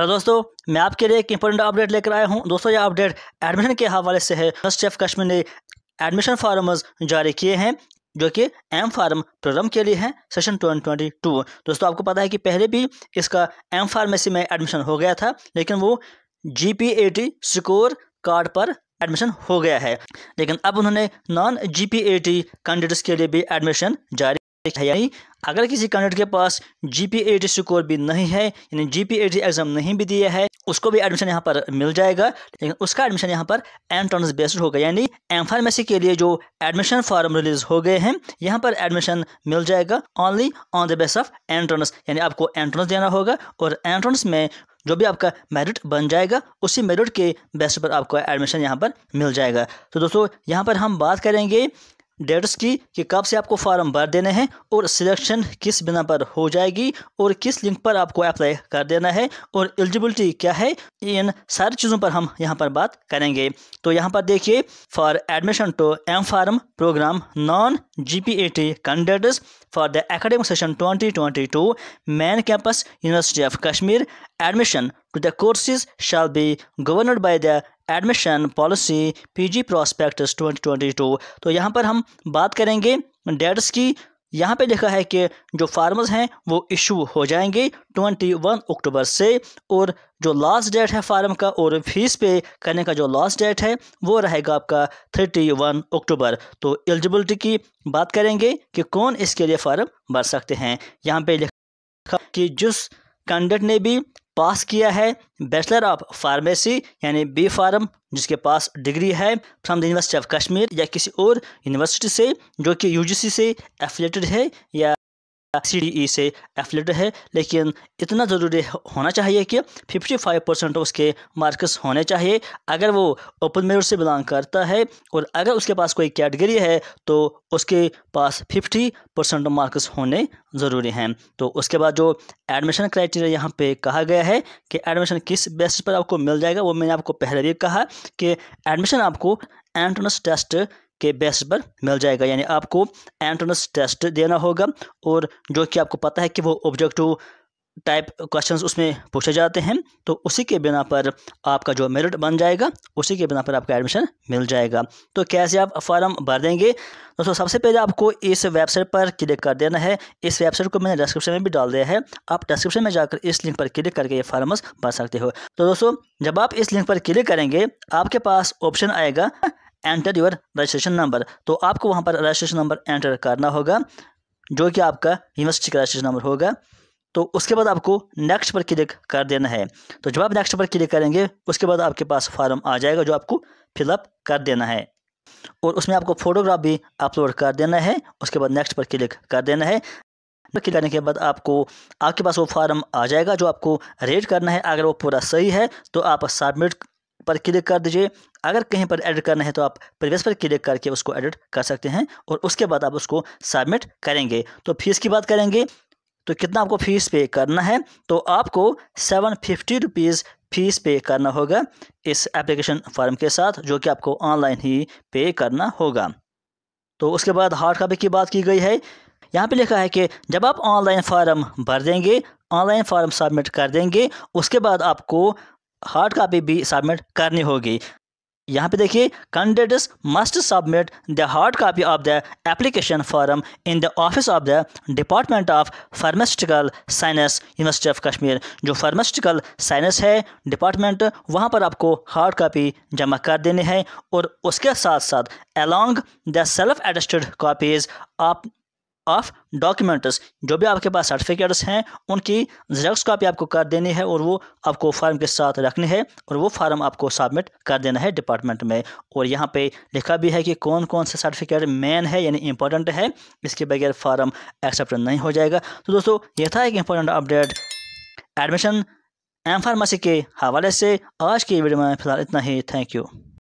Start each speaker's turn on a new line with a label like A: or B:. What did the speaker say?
A: hello दोस्तों मैं आपके लिए एक इंपॉर्टेंट अपडेट लेकर आया हूं दोस्तों यह अपडेट एडमिशन के हवाले से है फर्स्ट ऑफ कश्मीर ने एडमिशन फार्मर्स जारी किए हैं जो कि एम फार्म प्रोग्राम के लिए है सेशन 2022 दोस्तों आपको पता है कि पहले भी इसका एम फार्मेसी में एडमिशन हो गया था लेकिन वो जी पी स्कोर कार्ड पर एडमिशन हो गया है लेकिन अब उन्होंने नॉन जी पी कैंडिडेट्स के लिए भी एडमिशन जारी यानी अगर किसी कैंडिडेट के पास जी पी स्कोर भी नहीं है यानी जी पी एग्जाम नहीं भी दिया है उसको भी एडमिशन यहाँ पर मिल जाएगा लेकिन उसका एडमिशन यहाँ पर एंट्रेंस बेस्ड होगा यानी एम फार्मेसी के लिए जो एडमिशन फॉर्म रिलीज हो गए हैं यहाँ पर एडमिशन मिल जाएगा only on the base of entrance यानी आपको एंट्रेंस देना होगा और एंट्रेंस में जो भी आपका मेरिट बन जाएगा उसी मेरिट के बेस पर आपको एडमिशन यहाँ पर मिल जाएगा तो दोस्तों यहाँ पर हम बात करेंगे डेट्स की कि कब से आपको फॉर्म भर देने हैं और सिलेक्शन किस बिना पर हो जाएगी और किस लिंक पर आपको अप्लाई कर देना है और एलिजिबिलिटी क्या है इन सारी चीज़ों पर हम यहां पर बात करेंगे तो यहां पर देखिए for admission to M pharm program non G P A T candidates for the academic session 2022 main campus university of Kashmir admission to the courses shall be governed by the admission policy PG prospectus 2022 तो यहाँ पर हम बात करेंगे dates की यहाँ पे देखा है कि जो फार्मर्स हैं वो इशू हो जाएंगे 21 अक्टूबर से और जो लास्ट डेट है फार्म का और फीस पे करने का जो लास्ट डेट है वो रहेगा आपका 31 अक्टूबर तो एलिजिबिलिटी की बात करेंगे कि कौन इसके लिए फार्म भर सकते हैं यहाँ पे लिखा कि जिस कैंडिडेट ने भी पास किया है बैचलर ऑफ फार्मेसी यानी बी फार्म जिसके पास डिग्री है from the university of Kashmir या किसी और यूनिवर्सिटी से जो कि यूजीसी से एफिलेटेड है या सी ई e से एफिलेटेड है लेकिन इतना ज़रूरी होना चाहिए कि 55 परसेंट उसके मार्क्स होने चाहिए अगर वो ओपन मेरिट से बिलोंग करता है और अगर उसके पास कोई कैटेगरी है तो उसके पास 50 परसेंट मार्क्स होने ज़रूरी हैं तो उसके बाद जो एडमिशन क्राइटेरिया यहाँ पे कहा गया है कि एडमिशन किस बेसिस पर आपको मिल जाएगा वो मैंने आपको पहले भी कहा कि एडमिशन आपको एंट्रेंस टेस्ट के बेस पर मिल जाएगा यानी आपको एंट्रेंस टेस्ट देना होगा और जो कि आपको पता है कि वो ऑब्जेक्टिव टाइप क्वेश्चंस उसमें पूछे जाते हैं तो उसी के बिना पर आपका जो मेरिट बन जाएगा उसी के बिना पर आपका एडमिशन मिल जाएगा तो कैसे आप फॉर्म भर देंगे दोस्तों सबसे पहले आपको इस वेबसाइट पर क्लिक कर देना है इस वेबसाइट को मैंने डिस्क्रिप्शन में भी डाल दिया है आप डिस्क्रिप्शन में जाकर इस लिंक पर क्लिक करके ये फार्मस भर सकते हो तो दोस्तों जब आप इस लिंक पर क्लिक करेंगे आपके पास ऑप्शन आएगा एंटर योर रजिस्ट्रेशन नंबर तो आपको वहाँ पर रजिस्ट्रेशन नंबर एंटर करना होगा जो कि आपका यूनिवर्सिटी का रजिस्ट्रेशन नंबर होगा तो उसके बाद आपको नेक्स्ट पर क्लिक कर देना है तो जब आप नेक्स्ट पर क्लिक करेंगे उसके बाद आपके पास फॉर्म आ जाएगा जो आपको फिलअप कर देना है और उसमें आपको फोटोग्राफ भी अपलोड कर देना है उसके बाद नेक्स्ट पर क्लिक कर देना है क्लिक करने के बाद आपको आपके पास वो फॉर्म आ जाएगा जो आपको रेड करना है अगर वो पूरा सही है तो आप सबमिट पर क्लिक कर दीजिए अगर कहीं पर एडिट करना है तो आप प्रीवियस पर क्लिक करके उसको एडिट कर सकते हैं और उसके बाद आप उसको सबमिट करेंगे तो फीस की बात करेंगे तो कितना आपको फ़ीस पे करना है तो आपको सेवन फिफ्टी रुपीज़ फ़ीस पे करना होगा इस एप्लीकेशन फॉर्म के साथ जो कि आपको ऑनलाइन ही पे करना होगा तो उसके बाद हार्ड कॉपी की बात की गई है यहाँ पे लिखा है कि जब आप ऑनलाइन फार्म भर देंगे ऑनलाइन फार्म सबमिट कर देंगे उसके बाद आपको हार्ड कॉपी भी सबमिट करनी होगी यहाँ पे देखिए candidates must submit the hard copy of the application form in the office of the department of pharmaceutical science university of Kashmir जो फार्मास्यूटिकल साइंस है डिपार्टमेंट वहाँ पर आपको हार्ड कापी जमा कर देनी है और उसके साथ साथ along the self adjusted copies आप ऑफ डॉक्यूमेंट्स जो भी आपके पास सर्टिफिकेट्स हैं उनकी जेरोक्स कापी आपको कर देनी है और वो आपको फॉर्म के साथ रखनी है और वो फॉर्म आपको सबमिट कर देना है डिपार्टमेंट में और यहाँ पे लिखा भी है कि कौन कौन से सर्टिफिकेट मेन है यानी इंपॉर्टेंट है इसके बगैर फॉर्म एक्सेप्ट नहीं हो जाएगा तो दोस्तों यह था एक important update admission M pharmacy के हवाले से आज की वीडियो में फिलहाल इतना ही थैंक यू